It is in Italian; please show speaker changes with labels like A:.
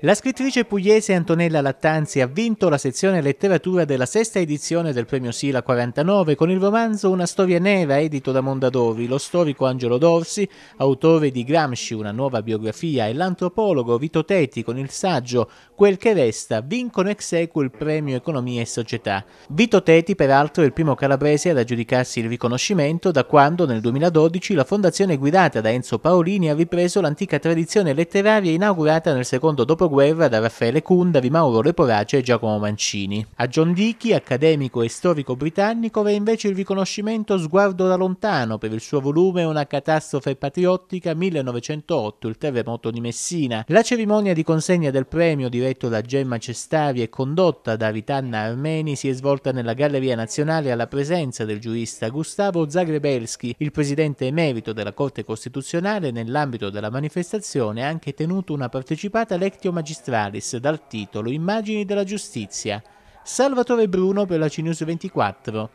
A: La scrittrice pugliese Antonella Lattanzi ha vinto la sezione letteratura della sesta edizione del premio Sila 49 con il romanzo Una storia nera edito da Mondadori. Lo storico Angelo Dorsi, autore di Gramsci, una nuova biografia, e l'antropologo Vito Teti con il saggio Quel che resta vincono ex equo il premio Economia e Società. Vito Teti, peraltro, è il primo calabrese ad aggiudicarsi il riconoscimento da quando nel 2012 la fondazione guidata da Enzo Paolini ha ripreso l'antica tradizione letteraria inaugurata nel secondo dopo Guerra, da Raffaele di Mauro Leporace e Giacomo Mancini. A John Dickey, accademico e storico britannico, va invece il riconoscimento Sguardo da lontano per il suo volume Una catastrofe patriottica 1908, il terremoto di Messina. La cerimonia di consegna del premio, diretto da Gemma Cestavi e condotta da Vitanna Armeni, si è svolta nella Galleria Nazionale alla presenza del giurista Gustavo Zagrebelski, il presidente emerito della Corte Costituzionale, nell'ambito della manifestazione ha anche tenuto una partecipata lectio Magistralis dal titolo Immagini della giustizia. Salvatore Bruno per la CNews 24.